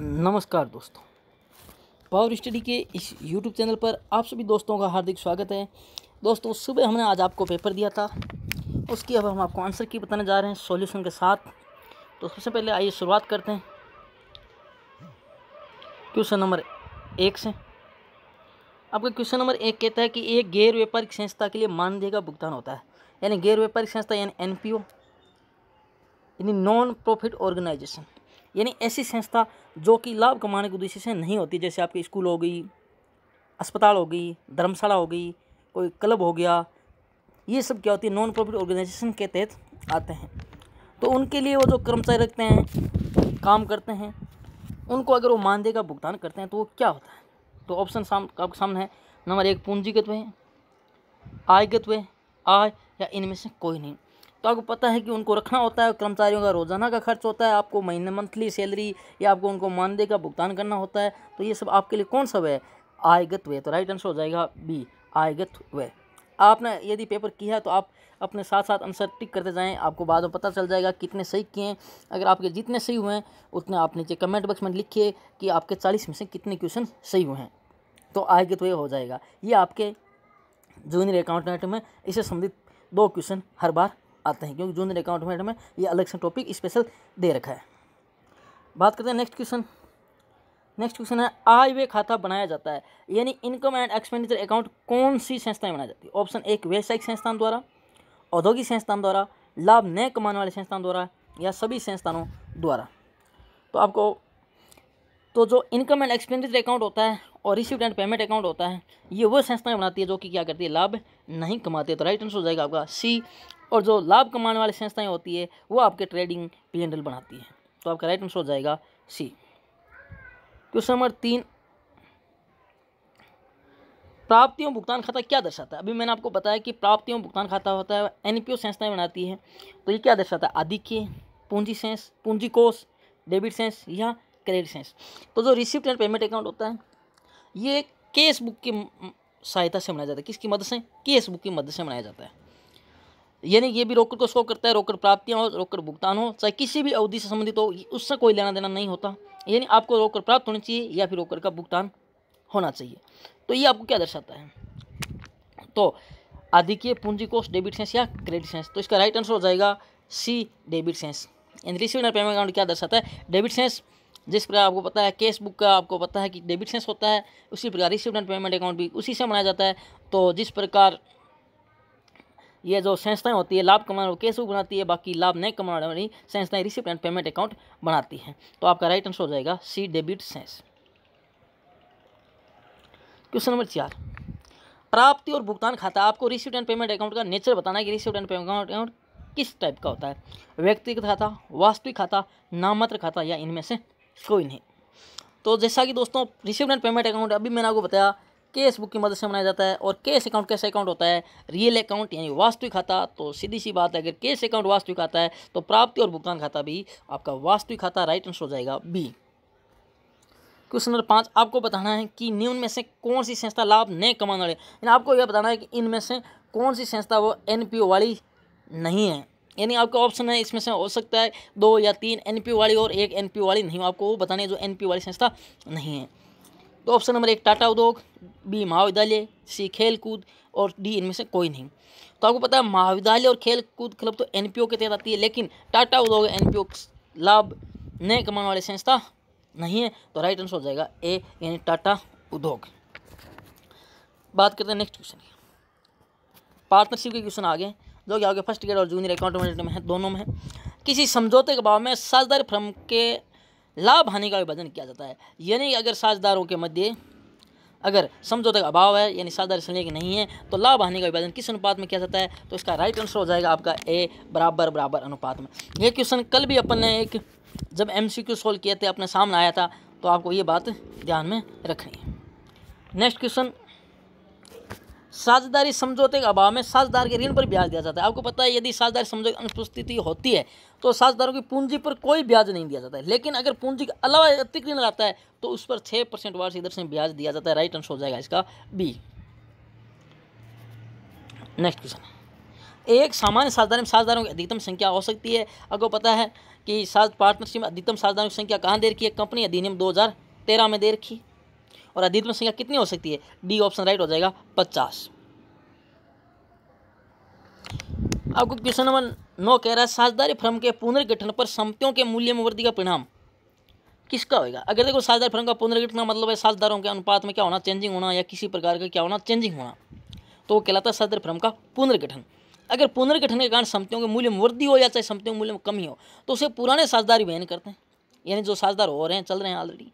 नमस्कार दोस्तों power study के इस यूट्यूब चैनल पर आप सभी दोस्तों का हार्दिक स्वागत है दोस्तों सुबह हमने आज आपको पेपर दिया था उसकी अब हम आपको आंसर की बताने जा रहे हैं सॉल्यूशन के साथ तो सबसे पहले आइए शुरुआत करते हैं क्वेश्चन नंबर एक से आपका क्वेश्चन नंबर एक कहता है कि एक गैर व्यापारिक संस्था के लिए मानदेय का भुगतान होता है यानी गैर व्यापारिक संस्था यानी एन यानी नॉन प्रॉफिट ऑर्गेनाइजेशन यानी ऐसी संस्था जो कि लाभ कमाने के उद्देश्य से नहीं होती जैसे आपकी स्कूल हो गई अस्पताल हो गई धर्मशाला हो गई कोई क्लब हो गया ये सब क्या होती है नॉन प्रॉफिट ऑर्गेनाइजेशन के तहत आते हैं तो उनके लिए वो जो कर्मचारी रखते हैं काम करते हैं उनको अगर वो मानदेय का भुगतान करते हैं तो वो क्या होता है तो ऑप्शन साम आपके सामने है नंबर एक पूंजीगत व्यय आयगत व्यय आय या इनमें से कोई नहीं तो आपको पता है कि उनको रखना होता है कर्मचारियों का रोज़ाना का खर्च होता है आपको महीने मंथली सैलरी या आपको उनको मानदेय का भुगतान करना होता है तो ये सब आपके लिए कौन सा वे आयगत वे तो राइट आंसर हो जाएगा बी आयगत वे आपने यदि पेपर किया है तो आप अपने साथ साथ आंसर टिक करते जाएं आपको बाद में पता चल जाएगा कितने सही किए हैं अगर आपके जितने सही हुए हैं उतने आप नीचे कमेंट बॉक्स में लिखिए कि आपके चालीस में से कितने क्वेश्चन सही हुए हैं तो आयगत तो ये हो जाएगा ये आपके जूनियर अकाउंटेंट में इससे संबंधित दो क्वेश्चन हर बार आते हैं क्योंकि जूनियर अकाउंट में ये अलग से टॉपिक स्पेशल दे रखा है बात करते हैं नेक्स्ट क्वेश्चन नेक्स्ट क्वेश्चन है आय व्यय खाता बनाया जाता है यानी इनकम एंड एक्सपेंडिचर अकाउंट कौन सी संस्थाएं बनाई जाती है ऑप्शन एक व्यावसायिक संस्थान द्वारा औद्योगिक संस्थान द्वारा लाभ न कमाने वाले संस्थान द्वारा या सभी संस्थानों द्वारा तो आपको तो जो इनकम एंड एक्सपेंडिचर अकाउंट होता है और रिसिप्ट एंड पेमेंट अकाउंट होता है ये वो संस्थाएं बनाती है जो कि क्या करती है लाभ नहीं है तो राइट आंसर हो जाएगा आपका सी और जो लाभ कमाने वाली संस्थाएं होती है वो आपके ट्रेडिंग पी एंडल बनाती है तो आपका राइट आंसर हो जाएगा सी क्वेश्चन नंबर तीन प्राप्तियों भुगतान खाता क्या दर्शाता है अभी मैंने आपको बताया कि प्राप्तियों भुगतान खाता होता है एन पी ओ बनाती है तो ये क्या दर्शाता है आधिक्य पूंजी सेंस पूंजी कोष डेबिट सेंस या क्रेडिट सेंस तो जो रिसिप्ट एंड पेमेंट अकाउंट होता है ये केस बुक की सहायता से बनाया जाता है किसकी मदद से केस बुक की मदद से बनाया जाता है यानी ये भी रोकड़ को शो करता है रोकड़ प्राप्तियाँ हो रोकड़ भुगतान हो चाहे किसी भी अवधि से संबंधित हो उससे कोई लेना देना नहीं होता यानी आपको रोकड़ प्राप्त होनी चाहिए या फिर रोकड़ का भुगतान होना चाहिए तो ये आपको क्या दर्शाता है तो आधिकीय पूंजी कोष डेबिट सेंस या क्रेडिट सेंस तो इसका राइट आंसर हो जाएगा C debit sense and receive payment account क्या दर्शाता है डेबिट सेंस जिस प्रकार आपको पता है केस बुक का आपको पता है कि डेबिट सेंस होता है उसी प्रकार रिसिप्ट एंड पेमेंट अकाउंट भी उसी से बनाया जाता है तो जिस प्रकार ये जो संस्थाएं होती है लाभ कमाने वाले केस बुक बनाती है बाकी लाभ नहीं कमाने वाली संस्थाएं रिसिप्ट एंड पेमेंट अकाउंट बनाती हैं तो आपका राइट आंसर हो जाएगा C debit sense question number चार प्राप्ति और भुगतान खाता आपको रिसिप्ट एंड पेमेंट अकाउंट का नेचर बताना है कि रिसिप्ट एंड पेमेंट अकाउंट किस टाइप का होता है व्यक्तिगत खाता वास्तविक खाता नाममात्र खाता या इनमें से कोई नहीं तो जैसा कि दोस्तों रिसिप्ट एंड पेमेंट अकाउंट अभी मैंने आपको बताया केस बुक की मदद से बनाया जाता है और केस अकाउंट कैसे अकाउंट होता है रियल अकाउंट यानी वास्तविक खाता तो सीधी सी बात है अगर केस अकाउंट वास्तविक खाता है तो प्राप्ति और भुगतान खाता भी आपका वास्तविक खाता राइट आंसर हो जाएगा बी क्वेश्चन नंबर पाँच आपको बताना है कि निम्न में से कौन सी संस्था लाभ नहीं कमाने वाले यानी आपको यह बताना है कि इनमें से कौन सी संस्था वो एन वाली नहीं है यानी आपका ऑप्शन है इसमें से हो सकता है दो या तीन एनपी वाली और एक एनपी वाली नहीं आपको वो बताने जो एनपी वाली संस्था नहीं है तो ऑप्शन नंबर एक टाटा उद्योग बी महाविद्यालय सी खेलकूद और डी इनमें से कोई नहीं तो आपको पता है महाविद्यालय और खेल कूद क्लब तो एनपीओ के तहत आती है लेकिन टाटा उद्योग एनपीओ लाभ नए कमाने वाली संस्था नहीं है तो राइट आंसर हो जाएगा ए यानी टाटा उद्योग बात करते हैं नेक्स्ट क्वेश्चन की पार्टनरशिप के क्वेश्चन आ गए जो कि आपके फर्स्ट ग्रेड और जूनियर अकाउंट मैनेजमेंट में है दोनों में किसी समझौते के भाव में साझदार फर्म के लाभ हानि का विभाजन किया जाता है यानी कि अगर साझदारों के मध्य अगर समझौते का अभाव है यानी साझदार संलेख नहीं है तो लाभ हानि का विभाजन किस अनुपात में किया जाता है तो इसका राइट आंसर हो जाएगा आपका ए बराबर बराबर अनुपात में ये क्वेश्चन कल भी अपन ने एक जब एम सी क्यू सोल्व किए थे अपने सामने आया था तो आपको ये बात ध्यान में रखनी है नेक्स्ट क्वेश्चन साझेदारी समझौते के अभाव में साझेदार के ऋण पर ब्याज दिया जाता है आपको पता है यदि साझेदारी समझौते अनुपस्थिति होती है तो साझेदारों की पूंजी पर कोई ब्याज नहीं दिया जाता है लेकिन अगर पूंजी के अलावा अतिरिक्त ऋण आता है तो उस पर छः परसेंट वार्षिक दर से ब्याज दिया जाता है राइट आंसर हो जाएगा इसका बी नेक्स्ट क्वेश्चन एक सामान्य साझदारी में साझेदारों की अधिकतम संख्या हो सकती है आपको पता है कि साझ पार्टनरशिप में अधिकतम साझेदारों की संख्या कहाँ दे रखी है कंपनी अधिनियम दो में दे रखी है और अधिकतम संख्या कितनी हो सकती है डी ऑप्शन राइट हो जाएगा पचास आपको क्वेश्चन नंबर नौ कह रहा है साझेदारी फर्म के पुनर्गठन पर संपत्तियों के मूल्य में वृद्धि का परिणाम किसका होगा अगर देखो साझेदार फर्म का पुनर्गठन मतलब है साझेदारों के अनुपात में क्या होना चेंजिंग होना या किसी प्रकार का क्या होना चेंजिंग होना तो वो कहलाता है साझेदार फर्म का पुनर्गठन अगर पुनर्गठन के कारण संपत्तियों के मूल्य में वृद्धि हो या चाहे संपत्तियों के मूल्य में कमी हो तो उसे पुराने साझेदार बहन करते हैं यानी जो साझेदार हो रहे हैं चल रहे हैं ऑलरेडी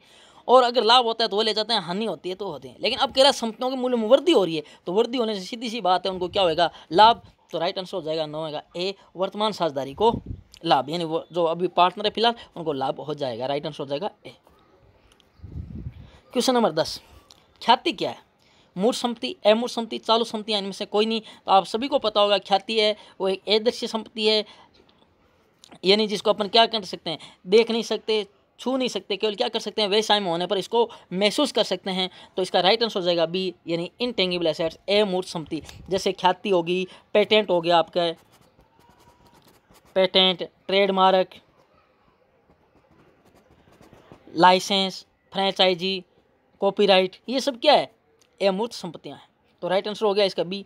और अगर लाभ होता है तो वो ले जाते हैं हानि होती है तो होते हैं लेकिन अब कह रहा है संपत्तियों के मूल्य में वृद्धि हो रही है तो वृद्धि होने से सीधी सी बात है उनको क्या होगा लाभ तो राइट आंसर हो जाएगा न होगा ए वर्तमान साझेदारी को लाभ यानी वो जो अभी पार्टनर है फिलहाल उनको लाभ हो जाएगा राइट आंसर हो जाएगा ए क्वेश्चन नंबर दस ख्याति क्या है मूर्त संपत्ति अमूर्त संपत्ति चालू संपत्ति इनमें से कोई नहीं तो आप सभी को पता होगा ख्याति है वो एक अदृश्य संपत्ति है यानी जिसको अपन क्या कर सकते हैं देख नहीं सकते छू नहीं सकते केवल क्या कर सकते हैं वेस्ट टाइम होने पर इसको महसूस कर सकते हैं तो इसका राइट आंसर हो जाएगा बी यानी इनटेंगिबल एसेट्स मूर्त संपत्ति जैसे ख्याति होगी पेटेंट हो गया आपका patent trademark licence franchisee copyright ये सब क्या है मूर्त संपत्तियाँ हैं तो राइट आंसर हो गया इसका बी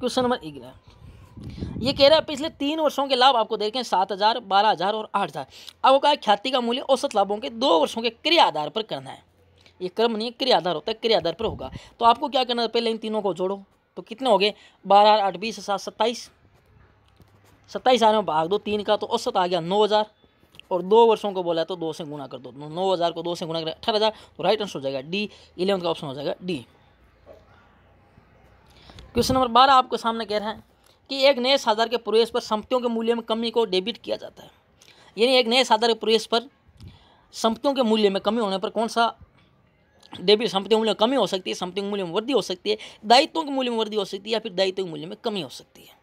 क्वेश्चन नंबर ग्यारह ये कह रहा है पिछले तीन वर्षों के लाभ आपको देखें सात हज़ार बारह हज़ार और आठ हज़ार आपको कहा ख्याति का मूल्य औसत लाभों के दो वर्षों के क्रिया आधार पर करना है ये क्रम नहीं क्रिया आधार होता है क्रिया आधार पर होगा तो आपको क्या करना है पहले इन तीनों को जोड़ो तो कितने हो गए बारह आठ बीस सात सत्ताईस सत्ताईस हज़ार में भाग दो तीन का तो औसत आ गया नौ हज़ार और दो वर्षों को बोला तो दो से गुणा कर दो तो नौ हज़ार को दो से गुणा कर अठारह हज़ार तो राइट आंसर हो जाएगा डी इलेवंथ का ऑप्शन हो जाएगा डी क्वेश्चन नंबर बारह आपको सामने कह रहे हैं कि एक नए साधार के प्रवेश पर संपत्तियों के मूल्य में कमी को डेबिट किया जाता है यानी एक नए साधार के प्रवेश पर संपत्तियों के मूल्य में कमी होने पर कौन सा डेबिट संपत्ति मूल्य में कमी हो सकती है संपत्ति मूल्य में वृद्धि हो सकती है दायित्वों के मूल्य में वृद्धि हो सकती है या फिर दायित्व के मूल्य में कमी हो सकती है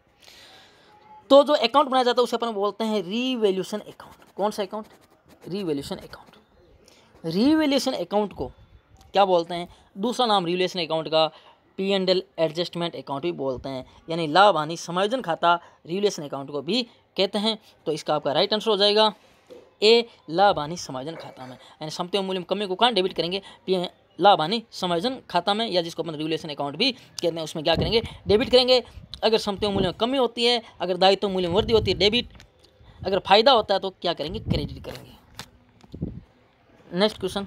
तो जो अकाउंट बनाया जाता है उसे अपन बोलते हैं रीवेल्यूशन अकाउंट कौन सा account revaluation account revaluation account को क्या बोलते हैं दूसरा नाम रिवेल्यूशन अकाउंट का P and L adjustment account भी बोलते हैं यानी लाभ हानि समायोजन खाता रिवलेशन अकाउंट को भी कहते हैं तो इसका आपका राइट आंसर हो जाएगा ए लाभ हानि समायोजन खाता में यानी समते मूल्य में कमी को कहाँ डेबिट करेंगे पी लाभ हानि समायोजन खाता में या जिसको अपन रेगुलेशन अकाउंट भी कहते हैं उसमें क्या करेंगे डेबिट करेंगे अगर समते मूल्य में कमी होती है अगर दायित्व मूल्य में वृद्धि होती है डेबिट अगर फायदा होता है तो क्या करेंगे क्रेडिट करेंगे नेक्स्ट क्वेश्चन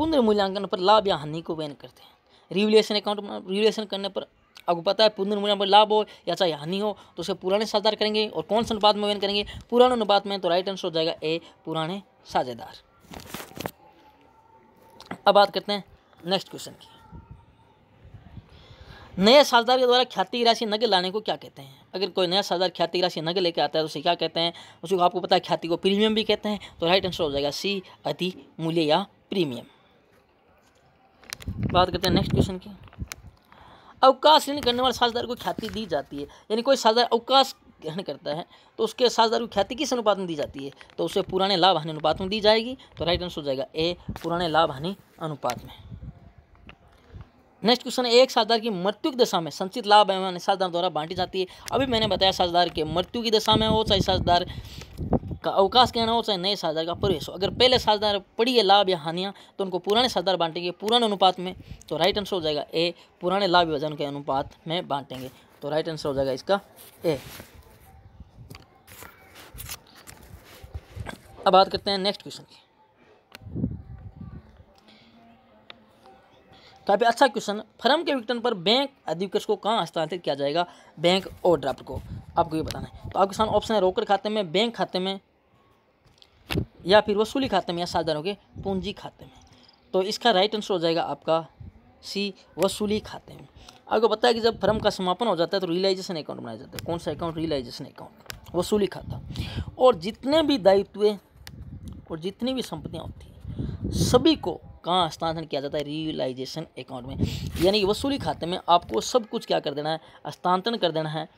पुनर्मूल्यांकन पर लाभ या हानि को बयान करते हैं रिवलेशन अकाउंट रिवलेशन करने पर आपको पता है पुनर्मूल्यांकन पर लाभ हो या चाहे हानि हो तो उसे पुराने साझेदार करेंगे और कौन से अनुपात में बयान करेंगे पुराने अनुपात में तो राइट आंसर हो जाएगा ए पुराने साझेदार अब बात करते हैं नेक्स्ट क्वेश्चन की नए साझेदार के द्वारा ख्याति राशि नगद लाने को क्या कहते हैं अगर कोई नया साझेदार ख्याति राशि नगद लेके आता है तो उसे क्या कहते हैं उसको आपको पता है ख्याति को प्रीमियम भी कहते हैं तो राइट आंसर हो जाएगा सी अति मूल्य या प्रीमियम बात करते हैं नेक्स्ट क्वेश्चन की अवकाश ऋण करने वाले साझेदार को ख्याति दी जाती है यानी कोई साझेदार अवकाश ग्रहण करता है तो उसके साझेदार को ख्याति किस अनुपात में दी जाती है तो उसे पुराने लाभ हानि अनुपात में दी जाएगी तो राइट आंसर हो जाएगा ए पुराने लाभ हानि अनुपात में नेक्स्ट क्वेश्चन है एक साझेदार की मृत्यु की दशा में संचित लाभ एवं साझेदार द्वारा बांटी जाती है अभी मैंने बताया साझेदार के मृत्यु की दशा में हो चाहे साझेदार का अवकाश कहना हो चाहे नए साझेदार का प्रवेश हो अगर पहले साझेदार पड़ी है लाभ या हानियाँ तो उनको पुराने साझेदार बांटेंगे पुराने अनुपात में तो राइट आंसर हो जाएगा ए पुराने लाभ विभाजन के अनुपात में बांटेंगे तो राइट आंसर हो जाएगा इसका ए अब बात करते हैं नेक्स्ट क्वेश्चन की काफ़ी अच्छा क्वेश्चन फर्म के विकटन पर बैंक अधिविकर्ष को कहाँ हस्तांतरित किया जाएगा बैंक और ड्राफ्ट को आपको ये बताना है तो आपके सामने ऑप्शन है रोकड़ खाते में बैंक खाते में या फिर वसूली खाते में या साधारण के पूंजी खाते में तो इसका राइट आंसर हो जाएगा आपका सी वसूली खाते में आपको पता है कि जब फर्म का समापन हो जाता है तो रियलाइजेशन अकाउंट बनाया जाता है कौन सा अकाउंट रियलाइजेशन अकाउंट वसूली खाता और जितने भी दायित्व और जितनी भी संपत्तियाँ होती हैं सभी को कहाँ हस्तांतरण किया जाता है रियलाइजेशन अकाउंट में यानी वसूली खाते में आपको सब कुछ क्या कर देना है हस्तांतरण कर देना है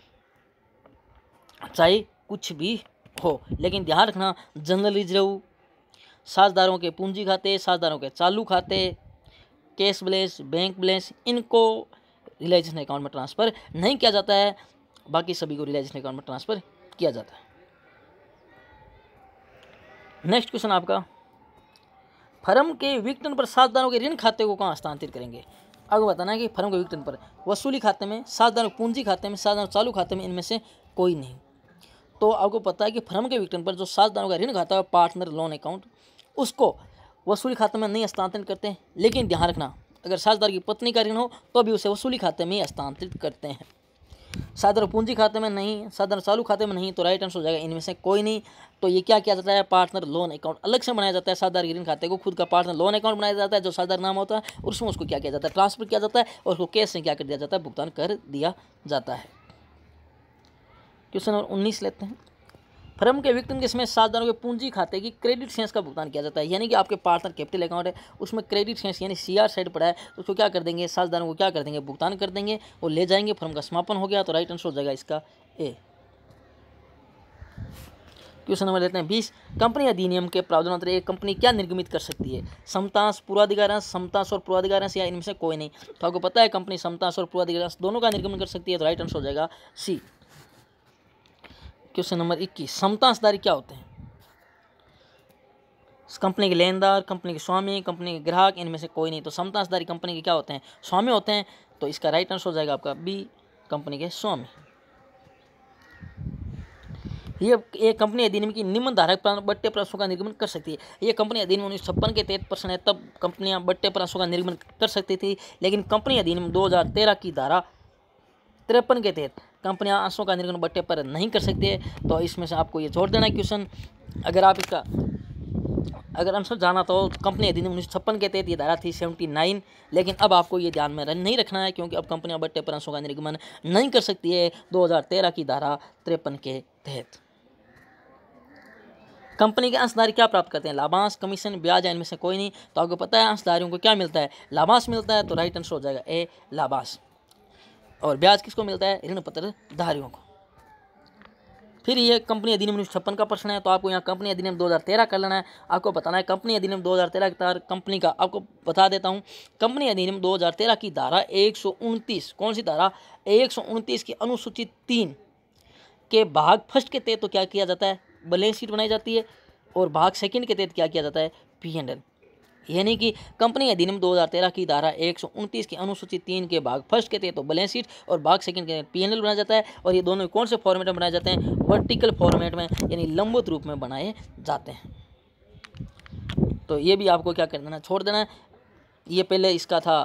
चाहे कुछ भी हो लेकिन ध्यान रखना जनरल रिजर्व साझदारों के पूंजी खाते साझदारों के चालू खाते कैश बैलेंस बैंक बैलेंस इनको रिलाइजेशन अकाउंट में ट्रांसफ़र नहीं किया जाता है बाकी सभी को रिलाइजेशन अकाउंट में ट्रांसफ़र किया जाता है नेक्स्ट क्वेश्चन आपका फर्म के विकटन पर सात दानों के ऋण खाते को कहाँ हस्तांतरित करेंगे आपको बताना है कि फर्म के विकटन पर वसूली खाते में सात दानों पूंजी खाते में सात दानों चालू खाते में इनमें से कोई नहीं तो आपको पता है कि फर्म के विकटन पर जो सात दानों का ऋण खाता है पार्टनर लोन अकाउंट उसको वसूली खाते में नहीं स्थानांतरित करते हैं लेकिन ध्यान रखना अगर साझेदार की पत्नी का ऋण हो तो भी उसे वसूली खाते में ही स्थानांतरित करते हैं साधारण पूंजी खाते में नहीं साधारण चालू खाते में नहीं तो राइट आंसर हो जाएगा इनमें से कोई नहीं तो ये क्या किया जाता है पार्टनर लोन अकाउंट अलग से बनाया जाता है साधारण ग्रीन खाते को खुद का पार्टनर लोन अकाउंट बनाया जाता है जो साधारण नाम होता है उसमें उसको क्या किया जाता है ट्रांसफर किया जाता है और उसको कैश से क्या कर दिया जाता है भुगतान कर दिया जाता है क्वेश्चन नंबर उन्नीस लेते हैं फर्म के विक्टिम के सात साझेदारों के पूंजी खाते की क्रेडिट सेंस का भुगतान किया जाता है यानी कि आपके पार्टनर कैपिटल अकाउंट है उसमें क्रेडिट सेंस यानी सी आर साइड पड़ा है तो उसको क्या कर देंगे साझेदारों को क्या कर देंगे भुगतान कर देंगे और ले जाएंगे फर्म का समापन हो गया तो राइट आंसर हो जाएगा इसका ए क्वेश्चन नंबर लेते हैं बीस कंपनी अधिनियम के प्रावधान अंतर एक कंपनी क्या निर्गमित कर सकती है समतांश पूर्वाधिकारांश समतांश और पूर्वाधिकारांश या इनमें से कोई नहीं तो आपको पता है कंपनी समतांश और पूर्वाधिकारांश दोनों का निर्गमन कर सकती है तो राइट आंसर हो जाएगा सी क्वेश्चन नंबर इक्कीस समतांशदारी क्या होते हैं कंपनी के लेनदार कंपनी के स्वामी कंपनी के ग्राहक इनमें से कोई नहीं तो समतांशदारी कंपनी के क्या होते हैं स्वामी होते हैं तो इसका राइट आंसर हो जाएगा आपका बी कंपनी के स्वामी ये एक कंपनी अधिनियम की निम्न धारक बट्टे प्रासों का निर्गमन कर सकती है ये कंपनी अधिनियम उन्नीस छप्पन के तहत प्रश्न है तब कंपनियां बट्टे प्रासों का निर्गमन कर सकती थी लेकिन कंपनी अधिनियम 2013 की धारा तिरपन के तहत कंपनियां आंसुओं का निर्गमन बट्टे पर नहीं कर सकती है तो इसमें से आपको ये छोड़ देना है क्वेश्चन अगर आप इसका अगर आंसर जाना तो कंपनी अधिनियम उन्नीस छप्पन के तहत ये धारा थी सेवेंटी नाइन लेकिन अब आपको ये ध्यान में नहीं रखना है क्योंकि अब कंपनियां बट्टे पर आंसुओं का निर्गमन नहीं कर सकती है दो की धारा तिरपन के तहत कंपनी के अंशधारी क्या प्राप्त करते हैं लाभांश कमीशन ब्याज इनमें से कोई नहीं तो आपको पता है अंशधारियों को क्या मिलता है लाभांश मिलता है तो राइट आंसर हो जाएगा ए लाभांश और ब्याज किसको मिलता है ऋण पत्र धारियों को फिर ये कंपनी अधिनियम उन्नीस छप्पन का प्रश्न है तो आपको यहाँ कंपनी अधिनियम 2013 कर लेना है आपको बताना है कंपनी अधिनियम 2013 के तहत कंपनी का आपको बता देता हूँ कंपनी अधिनियम 2013 की धारा एक कौन सी धारा एक की अनुसूचित तीन के भाग फर्स्ट के तहत तो क्या किया जाता है बैलेंस शीट बनाई जाती है और भाग सेकेंड के तहत क्या किया जाता है पी एंड एल यानी कि कंपनी अधिनियम 2013 की धारा एक के अनुसूचित तीन के भाग फर्स्ट के तहत तो बैलेंस शीट और भाग सेकंड के पी एन बनाया जाता है और ये दोनों कौन से फॉर्मेट में बनाए जाते हैं वर्टिकल फॉर्मेट में यानी लंबित रूप में बनाए जाते हैं तो ये भी आपको क्या कर देना छोड़ देना है ये पहले इसका था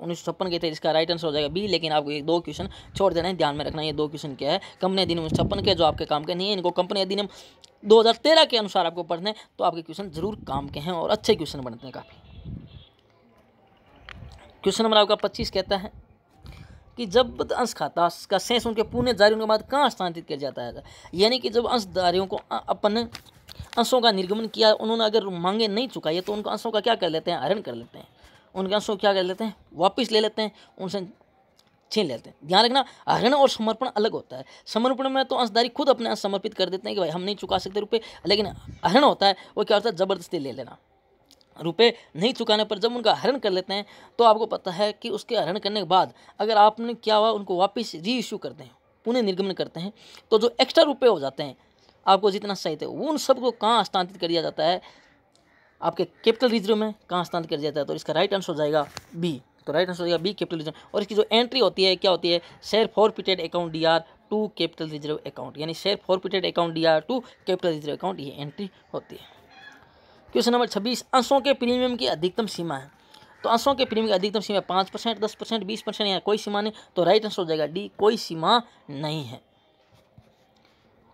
उन्नीस के थे इसका राइट आंसर हो जाएगा बी लेकिन आपको ये दो क्वेश्चन छोड़ देना है ध्यान में रखना ये दो क्वेश्चन क्या है कंपनी अधिनियम छप्पन के जो आपके काम के नहीं है इनको कंपनी अधिनियम 2013 के अनुसार आपको पढ़ने हैं तो आपके क्वेश्चन जरूर काम के हैं और अच्छे क्वेश्चन बनते हैं काफ़ी क्वेश्चन नंबर आपका पच्चीस कहता है कि जब अंश खाता का शेष उनके पुण्य जारी के बाद कहाँ स्थानांतरित किया जाता है यानी कि जब अंशधारियों को अपन अंशों का निर्गमन किया उन्होंने अगर मांगे नहीं चुकाई तो उनको अंशों का क्या कर लेते हैं हरण कर लेते हैं उनके अंशों क्या कर लेते हैं वापस ले लेते हैं उनसे छीन लेते हैं ध्यान रखना हरण और समर्पण अलग होता है समर्पण में तो अंशधारी खुद अपने अंश समर्पित कर देते हैं कि भाई हम नहीं चुका सकते रुपये लेकिन हरण होता है वो क्या होता है ज़बरदस्ती ले लेना रुपए नहीं चुकाने पर जब उनका हरण कर लेते हैं तो आपको पता है कि उसके हरण करने के बाद अगर आपने क्या हुआ उनको वापस री इश्यू करते हैं पुनः निर्गमन करते हैं तो जो एक्स्ट्रा रुपये हो जाते हैं आपको जितना सही थे वो उन सबको कहाँ स्थानांतरित कर दिया जाता है आपके कैपिटल रिजर्व में कहाँ स्थान कर जाता है तो इसका राइट आंसर हो जाएगा बी तो राइट आंसर हो जाएगा बी कैपिटल रिजर्व और इसकी जो एंट्री होती है क्या होती है share forfeited account D R to capital reserve account यानी share forfeited account D R to capital reserve account ये एंट्री होती है क्वेश्चन नंबर छब्बीस अंशों के प्रीमियम की अधिकतम सीमा है तो अंशों के प्रीमियम की अधिकतम सीमा पाँच परसेंट दस परसेंट बीस परसेंट या कोई सीमा नहीं तो राइट आंसर हो जाएगा डी कोई सीमा नहीं है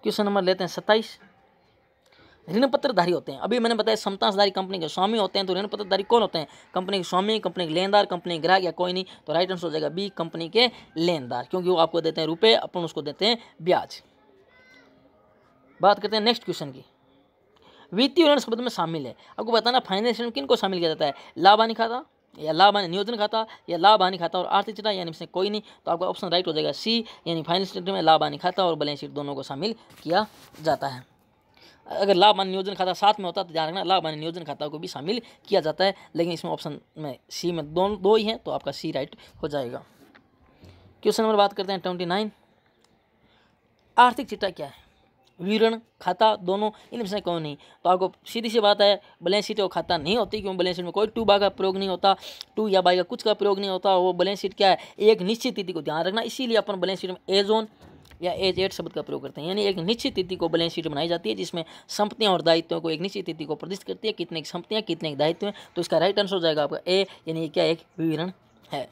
क्वेश्चन नंबर लेते हैं सत्ताईस ऋण पत्रधारी होते हैं अभी मैंने बताया समतासधारी कंपनी के स्वामी होते हैं तो ऋण पत्रधारी कौन होते हैं कंपनी के स्वामी कंपनी के लेनदार कंपनी के ग्राहक या कोई नहीं तो राइट आंसर हो जाएगा बी कंपनी के लेनदार क्योंकि वो आपको देते हैं रुपये अपन उसको देते हैं ब्याज बात करते हैं नेक्स्ट क्वेश्चन की वित्तीय ऋण शब्द में शामिल है आपको बताना फाइनेंस किन को शामिल किया जाता है लाभ हानि खाता या लाभ हानि नियोजन खाता या लाभ हानि खाता और आर्थिक चिटा यानी इसमें कोई नहीं तो आपका ऑप्शन राइट हो जाएगा सी यानी फाइनेंस में लाभ हानि खाता और बैलेंस शीट दोनों को शामिल किया जाता है अगर लाभ मान्य नियोजन खाता साथ में होता तो ध्यान रखना लाभ मान्य नियोजन खाता को भी शामिल किया जाता है लेकिन इसमें ऑप्शन में सी में दोनों दो ही हैं तो आपका सी राइट हो जाएगा क्वेश्चन नंबर बात करते हैं ट्वेंटी नाइन आर्थिक चिट्ठा क्या है विवरण खाता दोनों इन विषय कौन नहीं तो आपको सीधी सी बात है बैलेंस शीट और खाता नहीं होती क्योंकि बैलेंस शीट में कोई टू बाई का प्रयोग नहीं होता टू या बाई का कुछ का प्रयोग नहीं होता वो बैलेंस शीट क्या है एक निश्चित तिथि को ध्यान रखना इसीलिए अपन बैलेंस शीट में एज ऑन या एज एड शब्द का प्रयोग करते हैं यानी एक निश्चित तिथि को बैलेंस शीट बनाई जाती है जिसमें संपत्तियाँ और दायित्वों को एक निश्चित तिथि को प्रदर्शित करती है कितने संपत्तियाँ कितने दायित्व हैं तो इसका राइट आंसर हो जाएगा आपका ए यानी क्या एक विवरण है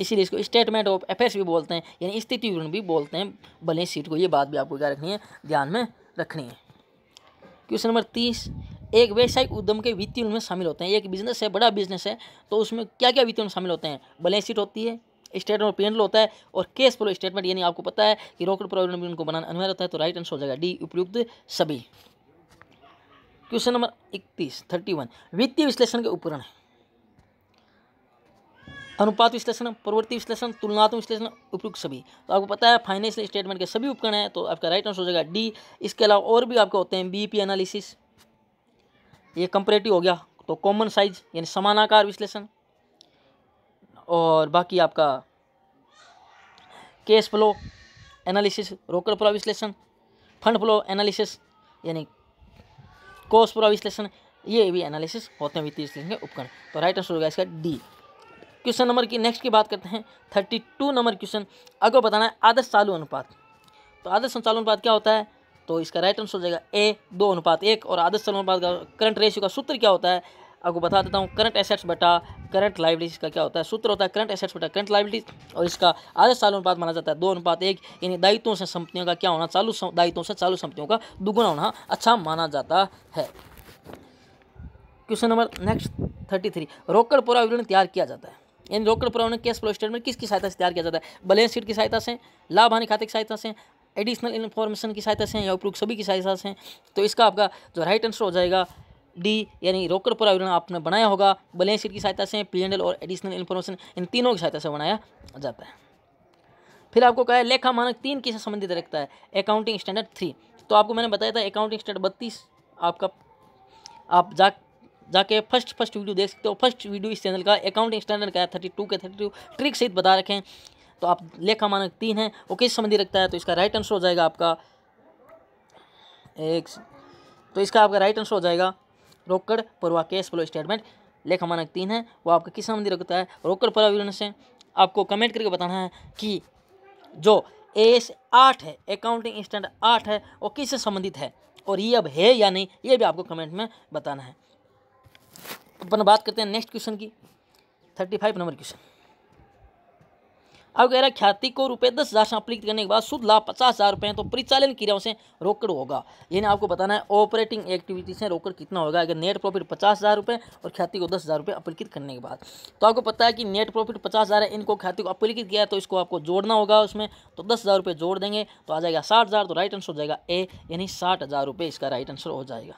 इसीलिए इसको स्टेटमेंट ऑफ अफेयर्स भी बोलते हैं यानी स्थिति विवरण भी बोलते हैं बैलेंस शीट को ये बात भी आपको क्या रखनी है ध्यान में रखनी है क्वेश्चन नंबर तीस एक व्यवसायिक उद्यम के वित्तीय में शामिल होते हैं एक बिजनेस है बड़ा बिजनेस है तो उसमें क्या क्या वित्तीय शामिल होते हैं बैलेंस शीट होती है स्टेटमेंट में पेंडल होता है और केस फ्लो स्टेटमेंट यानी आपको पता है कि रॉकेट प्रॉब्लम उनको बनाना अनिवार्य होता है तो राइट आंसर हो जाएगा डी उपयुक्त सभी क्वेश्चन नंबर इकतीस थर्टी वन वित्तीय विश्लेषण के उपकरण अनुपात विश्लेषण प्रवृत्ति विश्लेषण तुलनात्मक विश्लेषण उपयुक्त सभी तो आपको पता है फाइनेंशियल स्टेटमेंट के सभी उपकरण हैं तो आपका राइट आंसर हो जाएगा डी इसके अलावा और भी आपके होते हैं बीपी एनालिसिस ये कंपरेटिव हो गया तो कॉमन साइज यानी समानाकार विश्लेषण और बाकी आपका केस फ्लो एनालिसिस रोकर पूरा विश्लेषण फंड फ्लो एनालिसिस यानी कोस पूरा विश्लेषण ये भी एनालिसिस होते हैं वित्तीय विश्लेषण के उपकरण तो राइट आंसर होगा इसका डी क्वेश्चन नंबर की नेक्स्ट की बात करते हैं थर्टी टू नंबर क्वेश्चन अगर बताना है आदर्श चालू अनुपात तो आदर्श चालू अनुपात क्या होता है तो इसका राइट आंसर हो जाएगा ए दो अनुपात एक और आदर्श चालू अनुपात का करंट रेशियो का सूत्र क्या होता है आपको बता देता हूँ करंट एसेट्स बटा करंट लाइबिलिटीज का क्या होता है सूत्र होता है करंट एसेट्स बटा करंट लाइबिलिटीज और इसका आधे साल अनुपात माना जाता है दो अनुपात एक यानी दायित्वों से संपत्तियों का क्या होना चालू दायित्वों से चालू संपत्तियों का दुगुना होना अच्छा माना जाता है question number next thirty three रोकड़ पूरा विवरण तैयार किया जाता है यानी रोकड़ पूरा विवरण कैश फ्लो स्टेटमेंट किसकी सहायता से तैयार किया जाता है बैलेंस शीट की सहायता से लाभ हानि खाते की सहायता से एडिशनल इन्फॉर्मेशन की सहायता से या उपयोग सभी की सहायता से तो इसका आपका जो राइट आंसर हो जाएगा डी यानी रोकड़ पर विवरण आपने बनाया होगा बलेंस की सहायता से पी एंडल और एडिशनल इन्फॉर्मेशन इन तीनों की सहायता से बनाया जाता है फिर आपको कहा है लेखा मानक तीन किस संबंधित रखता है अकाउंटिंग स्टैंडर्ड थ्री तो आपको मैंने बताया था अकाउंटिंग स्टैंडर्ड बत्तीस आपका आप जा जाके फर्स्ट फर्स्ट वीडियो देख सकते हो फर्स्ट वीडियो इस चैनल का अकाउंटिंग स्टैंडर्ड का है थर्टी टू के थर्टी टू ट्रिक सहित बता रखें तो आप लेखा मानक तीन है वो किस संबंधी रखता है तो इसका राइट आंसर हो जाएगा आपका एक तो इसका आपका राइट आंसर हो जाएगा रोकड़ परवा कैश फ्लो स्टेटमेंट लेखा मानक तीन है वो आपका किस संबंधी रखता है रोकड़ परवा विवरण से आपको कमेंट करके बताना है कि जो एस आठ है अकाउंटिंग स्टैंड आठ है वो किससे संबंधित है और ये अब है या नहीं ये भी आपको कमेंट में बताना है अपन बात करते हैं नेक्स्ट क्वेश्चन की थर्टी फाइव नंबर क्वेश्चन वगैरह ख्याति को रुपये दस हज़ार से करने के बाद शुद्ध लाभ पचास हज़ार रुपये तो परिचालन क्रियाओं से रोकड़ होगा यानी आपको बताना है ऑपरेटिंग एक्टिविटी से रोकड़ कितना होगा अगर नेट प्रॉफिट पचास हज़ार रुपये और ख्याति को दस हज़ार रुपये अपलिकित करने के बाद तो आपको पता है कि नेट प्रॉफिट पचास हज़ार है इनको ख्याति को अपलिकित किया है तो इसको आपको जोड़ना होगा उसमें तो दस हज़ार रुपये जोड़ देंगे तो आ जाएगा साठ हज़ार तो राइट आंसर हो जाएगा ए यानी साठ हज़ार रुपये इसका राइट आंसर हो जाएगा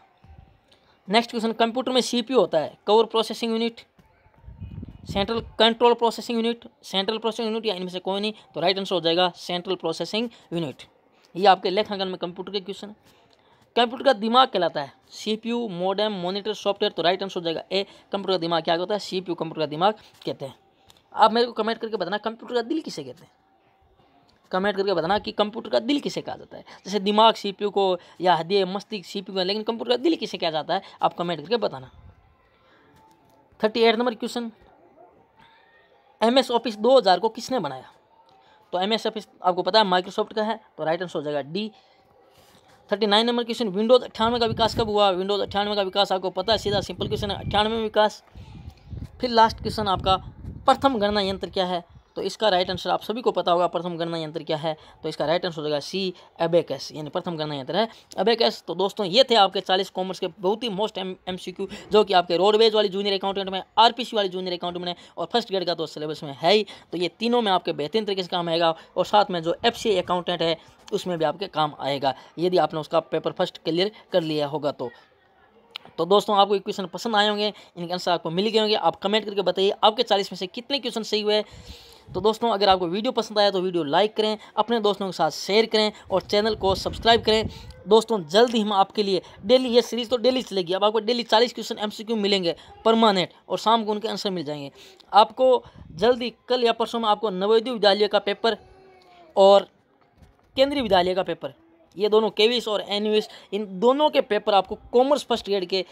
नेक्स्ट क्वेश्चन कंप्यूटर में सीपीयू होता है cover processing unit central control processing unit central processing unit या इनमें से कोई नहीं तो राइट आंसर हो जाएगा सेंट्रल प्रोसेसिंग यूनिट ये आपके लेखांकन में कंप्यूटर के क्वेश्चन है कंप्यूटर का दिमाग कहलाता है सीपीयू मॉडर्न मॉनिटर सॉफ्टवेयर तो राइट आंसर हो जाएगा ए कंप्यूटर का दिमाग क्या होता है सीपीयू कंप्यूटर का दिमाग कहते हैं आप मेरे को कमेंट करके बताना कंप्यूटर का दिल किसे कहते हैं कमेंट करके बताना कि कंप्यूटर का दिल किसे कहा जाता है जैसे दिमाग सीपीयू को या हृदय मस्तिष्क सीपीयू को लेकिन कंप्यूटर का दिल किसे कहा जाता है आप कमेंट करके बताना थर्टी एट नंबर क्वेश्चन एमएस ऑफिस 2000 को किसने बनाया तो एमएस ऑफिस आपको पता है माइक्रोसॉफ्ट का है तो राइट आंसर हो जाएगा डी थर्टी नाइन नंबर क्वेश्चन विंडोज़ अट्ठानवे का विकास कब हुआ विंडोज़ अट्ठानवे का विकास आपको पता है सीधा सिंपल क्वेश्चन है अट्ठानवे में विकास फिर लास्ट क्वेश्चन आपका प्रथम गणना यंत्र क्या है तो इसका राइट आंसर आप सभी को पता होगा प्रथम गणना यंत्र क्या है तो इसका राइट आंसर हो जाएगा सी एबेकस यानी प्रथम गणना यंत्र है एबेकस तो दोस्तों ये थे आपके चालीस कॉमर्स के बहुत ही मोस्ट एम जो कि आपके रोडवेज वाली जूनियर अकाउंटेंट में आर वाली जूनियर अकाउंट में और फर्स्ट ग्रेड का तो सिलेबस में है ही तो ये तीनों में आपके बेहतरीन तरीके से काम आएगा और साथ में जो एफ अकाउंटेंट है उसमें भी आपके काम आएगा यदि आपने उसका पेपर फर्स्ट क्लियर कर लिया होगा तो तो दोस्तों आपको ये क्वेश्चन पसंद आए होंगे इनके आंसर आपको मिल गए होंगे आप कमेंट करके बताइए आपके चालीस में से कितने क्वेश्चन सही हुए हैं तो दोस्तों अगर आपको वीडियो पसंद आया तो वीडियो लाइक करें अपने दोस्तों के साथ शेयर करें और चैनल को सब्सक्राइब करें दोस्तों जल्द ही हम आपके लिए डेली ये सीरीज़ तो डेली चलेगी अब आपको डेली चालीस क्वेश्चन एमसीक्यू मिलेंगे परमानेंट और शाम को उनके आंसर मिल जाएंगे आपको जल्दी कल या परसों में आपको नवोदय विद्यालय का पेपर और केंद्रीय विद्यालय का पेपर ये दोनों केवीस और एन इन दोनों के पेपर आपको कॉमर्स फर्स्ट ग्रेड के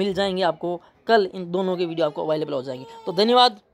मिल जाएंगे आपको कल इन दोनों के वीडियो आपको अवेलेबल हो जाएंगे तो धन्यवाद